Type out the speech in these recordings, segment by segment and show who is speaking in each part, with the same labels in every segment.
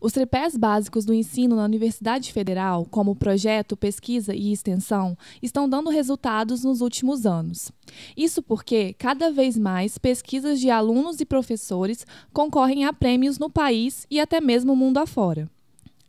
Speaker 1: Os tripés básicos do ensino na Universidade Federal, como projeto, pesquisa e extensão, estão dando resultados nos últimos anos. Isso porque, cada vez mais, pesquisas de alunos e professores concorrem a prêmios no país e até mesmo mundo afora.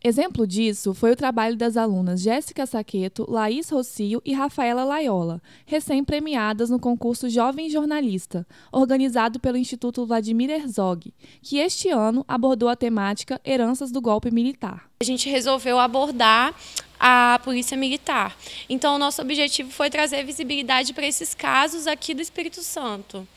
Speaker 1: Exemplo disso foi o trabalho das alunas Jéssica Saqueto, Laís Rocio e Rafaela Laiola, recém-premiadas no concurso Jovem Jornalista, organizado pelo Instituto Vladimir Herzog, que este ano abordou a temática Heranças do Golpe Militar. A gente
Speaker 2: resolveu abordar a Polícia Militar. Então, o nosso objetivo foi trazer visibilidade
Speaker 3: para esses casos aqui do Espírito Santo.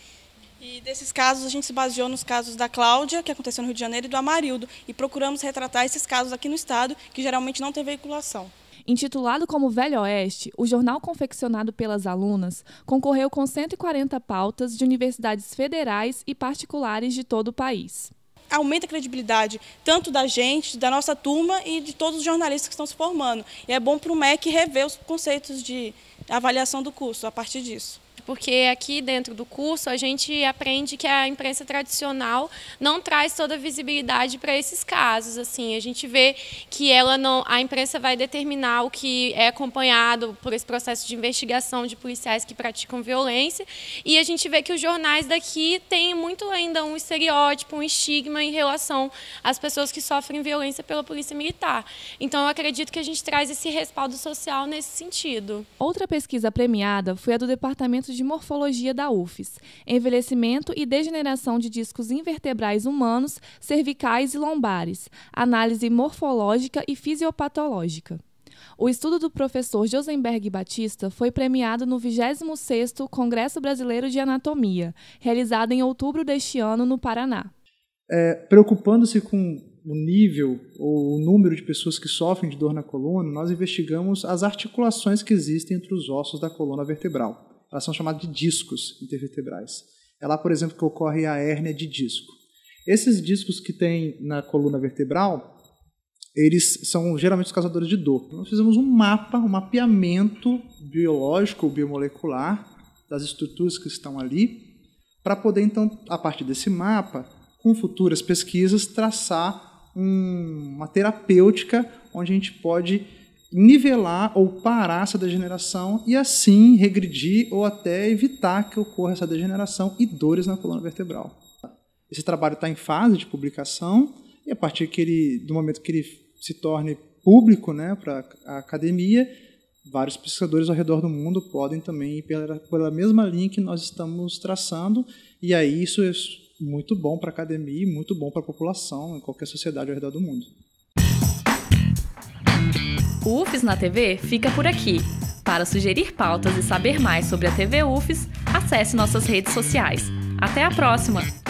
Speaker 3: E desses casos, a gente se baseou nos casos da Cláudia, que aconteceu no Rio de Janeiro, e do Amarildo. E procuramos retratar esses casos aqui no Estado, que geralmente não tem veiculação.
Speaker 1: Intitulado como Velho Oeste, o jornal confeccionado pelas alunas concorreu com 140 pautas de universidades federais e particulares de todo o
Speaker 3: país aumenta a credibilidade tanto da gente, da nossa turma e de todos os jornalistas que estão se formando. E é bom para o MEC rever os conceitos de avaliação do curso a partir disso porque aqui dentro do curso a gente aprende que a imprensa tradicional
Speaker 2: não traz toda a visibilidade para esses casos. Assim, a gente vê que ela não, a imprensa vai determinar o que é acompanhado por esse processo de investigação de policiais que praticam violência, e a gente vê que os jornais daqui têm muito ainda um estereótipo, um estigma em relação às pessoas que sofrem violência pela polícia militar. Então, eu acredito que a gente traz esse respaldo social nesse sentido.
Speaker 1: Outra pesquisa premiada foi a do Departamento de de Morfologia da UFES, Envelhecimento e Degeneração de Discos Invertebrais Humanos, Cervicais e Lombares, Análise Morfológica e Fisiopatológica. O estudo do professor Josenberg Batista foi premiado no 26º Congresso Brasileiro de Anatomia, realizado em outubro deste ano no Paraná.
Speaker 4: É, Preocupando-se com o nível ou o número de pessoas que sofrem de dor na coluna, nós investigamos as articulações que existem entre os ossos da coluna vertebral. Elas são chamadas de discos intervertebrais. É lá, por exemplo, que ocorre a hérnia de disco. Esses discos que tem na coluna vertebral, eles são geralmente os causadores de dor. Nós fizemos um mapa, um mapeamento biológico, biomolecular das estruturas que estão ali, para poder então, a partir desse mapa, com futuras pesquisas, traçar um, uma terapêutica onde a gente pode nivelar ou parar essa degeneração e assim regredir ou até evitar que ocorra essa degeneração e dores na coluna vertebral. Esse trabalho está em fase de publicação e a partir que ele, do momento que ele se torne público né, para a academia, vários pesquisadores ao redor do mundo podem também ir pela, pela mesma linha que nós estamos traçando e aí isso é muito bom para a academia e muito bom para a população, em qualquer sociedade ao redor do mundo.
Speaker 1: O UFES na TV fica por aqui. Para sugerir pautas e saber mais sobre a TV UFES, acesse nossas redes sociais. Até a próxima!